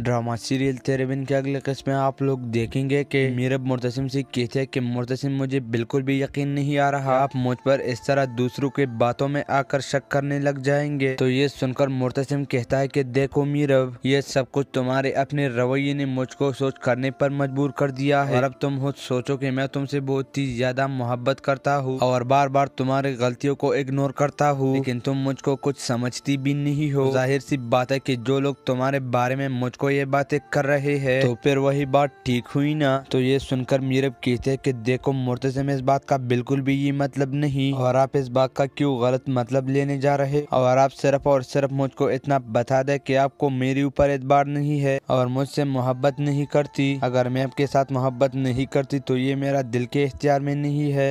Drama serial तेरेबिन के अगले कस्ट में आप लोग देखेंगे कि हम्म। मीरब मुर्तसिम से कहते हैं कि मुर्तसिम मुझे बिल्कुल भी यकीन नहीं आ रहा आप मुझ पर इस तरह दूसरों के बातों में आकर शक करने लग जाएंगे तो ये सुनकर मुर्तसिम कहता है कि देखो मीरब ये सब कुछ तुम्हारे अपने रवैये ने मुझको सोच करने पर मजबूर कर दिया है और अब तुम खुद सोचो की मैं तुमसे बहुत ही ज्यादा मोहब्बत करता हूँ और बार बार तुम्हारी गलतियों को इग्नोर करता हूँ लेकिन तुम मुझको कुछ समझती भी नहीं हो जाहिर सी बात है की जो लोग तुम्हारे बारे में मुझको ये बातें कर रहे हैं तो फिर वही बात ठीक हुई ना तो ये सुनकर मीरब कहते हैं कि देखो मुर्तजे में इस बात का बिल्कुल भी ये मतलब नहीं और आप इस बात का क्यों गलत मतलब लेने जा रहे और आप सिर्फ और सिर्फ मुझको इतना बता दे कि आपको मेरे ऊपर एतबार नहीं है और मुझसे मोहब्बत नहीं करती अगर मैं आपके साथ मोहब्बत नहीं करती तो ये मेरा दिल के इख्तियार में नहीं है